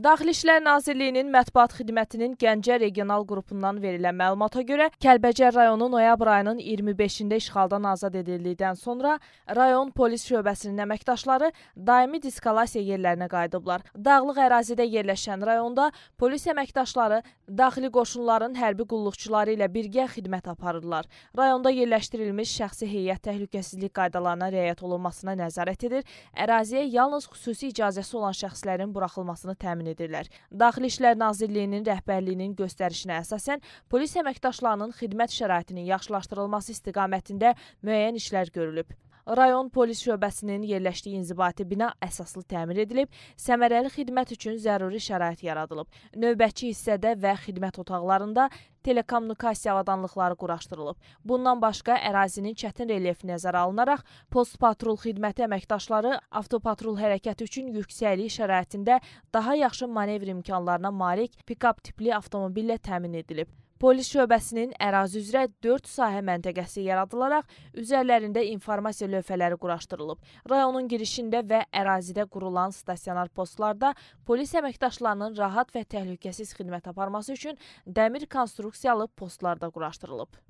Daxili İşlər Nazirliyinin mətbuat xidmətinin Gəncə regional qrupundan verilən məlumata görə Kəlbəcər rayonu noyabr ayının 25-də işğaldan azad edildikdən sonra rayon polis şöbəsinin əməkdaşları daimi diskalasiya yerlərinə qayıdıblar. Dağlıq ərazidə yerləşən rayonda polis əməkdaşları daxili qoşunların hərbi qulluqçuları ilə birgə xidmət aparırlar. Rayonda yerləşdirilmiş şəxsi heyət təhlükəsizlik qaydalarına riayət olunmasına nəzarət edir. Əraziyə yalnız xüsusi icazəsi olan şəxslərin buraxılmasını təmin edir edirlər. Daxili İşlər Nazirliyinin rəhbərliyinin göstərişinə əsasən polis əməkdaşlarının xidmət şəraitinin yaxşılaşdırılması istiqamətində müəyyən işlər görülüb. Rayon polis şöbəsinin yerləşdiyi inzibati bina əsaslı təmir edilib, səmərəli xidmət üçün zəruri şərait yaradılıb. Növbəçi hissədə və xidmət otaqlarında telekommunikasiya avadanlıqları quraşdırılıb. Bundan başqa ərazinin çətin relyefi nəzərə alınaraq post patrul xidməti əməkdaşları avtopatrul hərəkəti üçün yüksəklik şəraitində daha yaxşı manevr imkanlarına malik pikap tipli avtomobillə təmin edilib. Polis şöbəsinin ərazi üzrə 4 sahə məntəqəsi yaradılaraq üzərlərində informasiya lövhələri quraşdırılıb. Rayonun girişində və ərazidə qurulan stasionar postlarda polis əməkdaşlarının rahat və təhlükəsiz xidmət aparması üçün dəmir konstruksiyalı postlarda quraşdırılıb.